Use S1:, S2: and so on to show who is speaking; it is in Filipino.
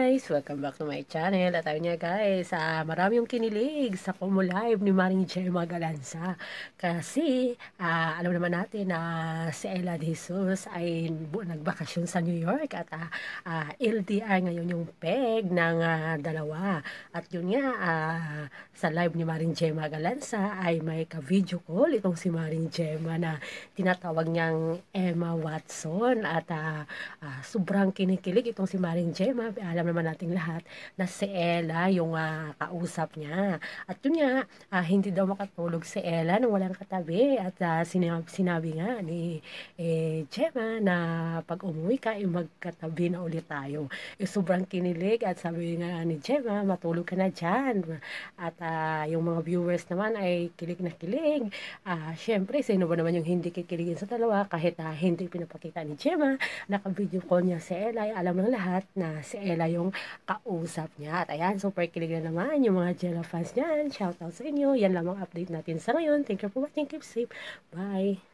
S1: guys! Welcome back to my channel. At ayun nga guys, uh, marami yung kinilig sa Kumu Live ni Maring Gemma Galanza. Kasi uh, alam naman natin na uh, si Ella De Jesus ay nagbakasyon sa New York at uh, ah, uh, LDR ngayon yung peg ng uh, dalawa. At yun nga, uh, sa live ni Maring Gemma Galanza ay may ka-video call itong si Maring Gemma na tinatawag niyang Emma Watson. At uh, uh, sobrang kinikilig itong si Maring Gemma. Alam naman nating lahat na si Ella yung uh, kausap niya. At yun nga, uh, hindi daw makatulog si Ella nang walang katabi. At uh, ah, sinabi, sinabi nga ni eh, Gemma na pag umuwi ka, eh, magkatabi na ulit tayo. Eh, sobrang kinilig at sabi nga ni Gemma, matulog ka na dyan. At uh, yung mga viewers naman ay kilig na kilig. Uh, Siyempre, sino ba naman yung hindi kikiligin sa dalawa kahit uh, hindi pinapakita ni Gemma, naka-video call niya si Ella. Alam ng lahat na si Ella yung yung kausap niya. At ayan, super kilig na naman yung mga Jella fans niyan. Shoutout sa inyo. Yan lamang update natin sa ngayon. Thank you for watching. Keep safe. Bye!